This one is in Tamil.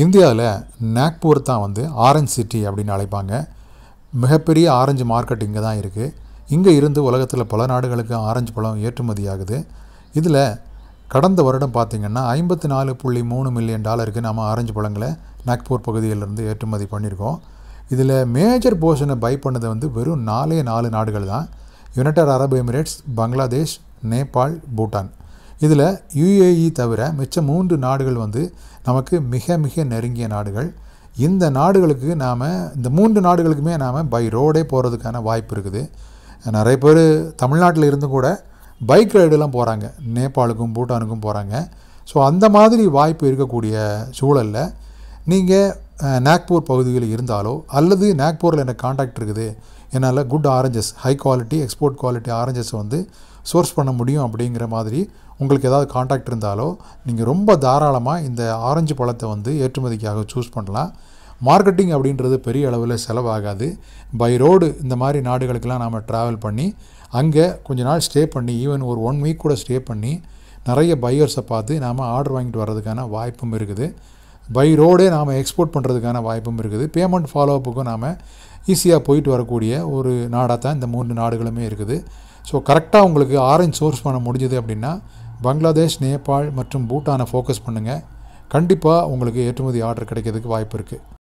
இந்தியாவில் நாக்பூர் தான் வந்து ஆரஞ்ச் சிட்டி அப்படின்னு அழைப்பாங்க மிகப்பெரிய ஆரஞ்சு மார்க்கெட் இங்கே தான் இருக்குது இங்கே இருந்து உலகத்தில் பல நாடுகளுக்கு ஆரஞ்சு பழம் ஏற்றுமதி ஆகுது இதில் கடந்த வருடம் பார்த்திங்கன்னா ஐம்பத்தி நாலு புள்ளி மூணு மில்லியன் டாலருக்கு நம்ம ஆரஞ்சு பழங்களை நாக்பூர் பகுதியிலிருந்து ஏற்றுமதி பண்ணியிருக்கோம் இதில் மேஜர் போர்ஷனை பை பண்ணது வந்து வெறும் நாலே நாலு நாடுகள் தான் யுனைடட் அரபு எமிரேட்ஸ் பங்களாதேஷ் நேபாள் பூட்டான் இதில் யுஏஇ தவிர மிச்ச மூன்று நாடுகள் வந்து நமக்கு மிக மிக நெருங்கிய நாடுகள் இந்த நாடுகளுக்கு நாம் இந்த மூன்று நாடுகளுக்குமே நாம் பை ரோடே போகிறதுக்கான வாய்ப்பு இருக்குது நிறைய பேர் தமிழ்நாட்டில் இருந்து கூட பைக் ரைடுலாம் போகிறாங்க நேபாளுக்கும் பூட்டானுக்கும் போகிறாங்க ஸோ அந்த மாதிரி வாய்ப்பு இருக்கக்கூடிய சூழலில் நீங்கள் நாக்பூர் பகுதியில் இருந்தாலோ அல்லது நாக்பூரில் எனக்கு காண்டாக்ட் இருக்குது என்னால் good oranges high quality export quality oranges வந்து சோர்ஸ் பண்ண முடியும் அப்படிங்கிற மாதிரி உங்களுக்கு ஏதாவது காண்டாக்ட் இருந்தாலோ நீங்கள் ரொம்ப தாராளமாக இந்த ஆரஞ்சு பழத்தை வந்து ஏற்றுமதிக்காக சூஸ் பண்ணலாம் மார்க்கெட்டிங் அப்படின்றது பெரிய அளவில் செலவாகாது பை ரோடு இந்த மாதிரி நாடுகளுக்கெல்லாம் நாம் ட்ராவல் பண்ணி அங்கே கொஞ்ச நாள் ஸ்டே பண்ணி ஈவன் ஒரு ஒன் வீக் கூட ஸ்டே பண்ணி நிறைய பையர்ஸை பார்த்து நாம் ஆர்டர் வாங்கிட்டு வர்றதுக்கான வாய்ப்பும் இருக்குது பை ரோடே நாம் எக்ஸ்போர்ட் பண்ணுறதுக்கான வாய்ப்பும் இருக்குது பேமெண்ட் ஃபாலோ அப்புக்கும் நாம் ஈஸியாக போயிட்டு வரக்கூடிய ஒரு நாடாக தான் இந்த மூன்று நாடுகளுமே இருக்குது ஸோ கரெக்டாக உங்களுக்கு ஆரஞ்ச் சோர்ஸ் பண்ண முடிஞ்சது அப்படின்னா பங்களாதேஷ் நேபாள் மற்றும் பூட்டானை ஃபோக்கஸ் பண்ணுங்கள் கண்டிப்பாக உங்களுக்கு ஏற்றுமதி ஆர்டர் கிடைக்கிறதுக்கு வாய்ப்பு இருக்குது